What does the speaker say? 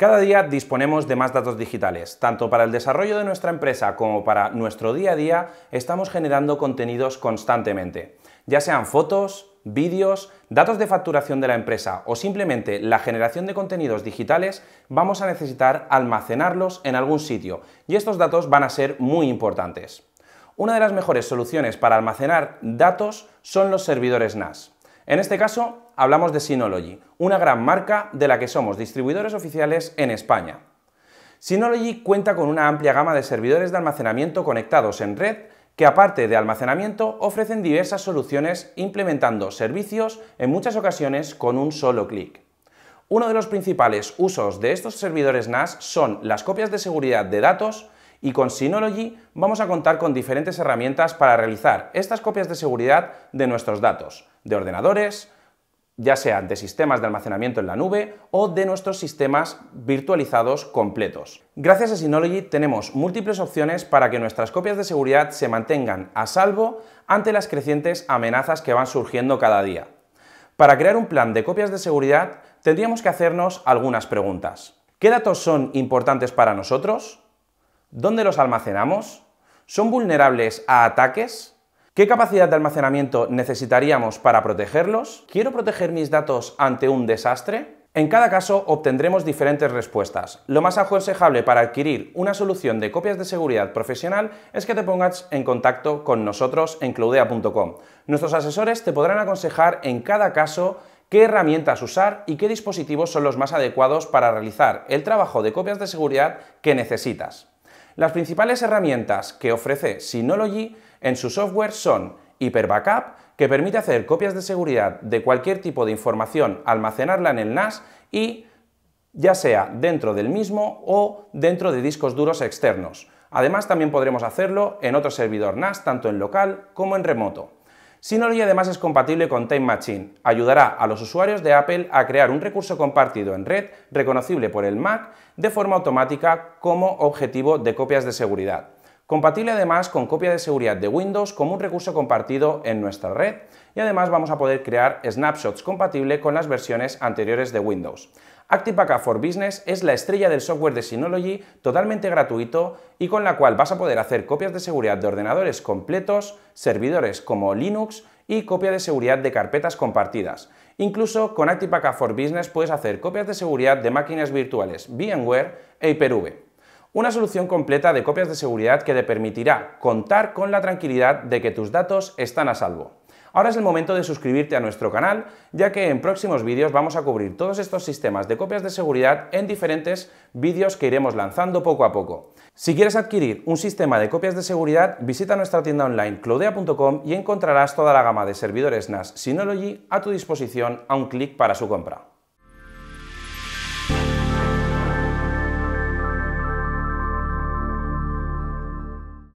Cada día disponemos de más datos digitales. Tanto para el desarrollo de nuestra empresa como para nuestro día a día estamos generando contenidos constantemente, ya sean fotos, vídeos, datos de facturación de la empresa o simplemente la generación de contenidos digitales, vamos a necesitar almacenarlos en algún sitio y estos datos van a ser muy importantes. Una de las mejores soluciones para almacenar datos son los servidores NAS. En este caso, hablamos de Synology, una gran marca de la que somos distribuidores oficiales en España. Synology cuenta con una amplia gama de servidores de almacenamiento conectados en red que aparte de almacenamiento ofrecen diversas soluciones implementando servicios en muchas ocasiones con un solo clic. Uno de los principales usos de estos servidores NAS son las copias de seguridad de datos y con Synology vamos a contar con diferentes herramientas para realizar estas copias de seguridad de nuestros datos, de ordenadores, ya sea de sistemas de almacenamiento en la nube o de nuestros sistemas virtualizados completos. Gracias a Synology tenemos múltiples opciones para que nuestras copias de seguridad se mantengan a salvo ante las crecientes amenazas que van surgiendo cada día. Para crear un plan de copias de seguridad tendríamos que hacernos algunas preguntas. ¿Qué datos son importantes para nosotros? ¿Dónde los almacenamos? ¿Son vulnerables a ataques? ¿Qué capacidad de almacenamiento necesitaríamos para protegerlos? ¿Quiero proteger mis datos ante un desastre? En cada caso obtendremos diferentes respuestas. Lo más aconsejable para adquirir una solución de copias de seguridad profesional es que te pongas en contacto con nosotros en cloudea.com. Nuestros asesores te podrán aconsejar en cada caso qué herramientas usar y qué dispositivos son los más adecuados para realizar el trabajo de copias de seguridad que necesitas. Las principales herramientas que ofrece Synology en su software son Hyperbackup, que permite hacer copias de seguridad de cualquier tipo de información, almacenarla en el NAS y ya sea dentro del mismo o dentro de discos duros externos. Además, también podremos hacerlo en otro servidor NAS, tanto en local como en remoto. Synology además es compatible con Time Machine. Ayudará a los usuarios de Apple a crear un recurso compartido en red reconocible por el Mac de forma automática como objetivo de copias de seguridad. Compatible además con copia de seguridad de Windows como un recurso compartido en nuestra red y además vamos a poder crear snapshots compatible con las versiones anteriores de Windows. Backup for Business es la estrella del software de Synology totalmente gratuito y con la cual vas a poder hacer copias de seguridad de ordenadores completos, servidores como Linux y copia de seguridad de carpetas compartidas. Incluso con Backup for Business puedes hacer copias de seguridad de máquinas virtuales VMware e Hyper-V. Una solución completa de copias de seguridad que te permitirá contar con la tranquilidad de que tus datos están a salvo. Ahora es el momento de suscribirte a nuestro canal, ya que en próximos vídeos vamos a cubrir todos estos sistemas de copias de seguridad en diferentes vídeos que iremos lanzando poco a poco. Si quieres adquirir un sistema de copias de seguridad, visita nuestra tienda online cloudea.com y encontrarás toda la gama de servidores NAS Synology a tu disposición a un clic para su compra.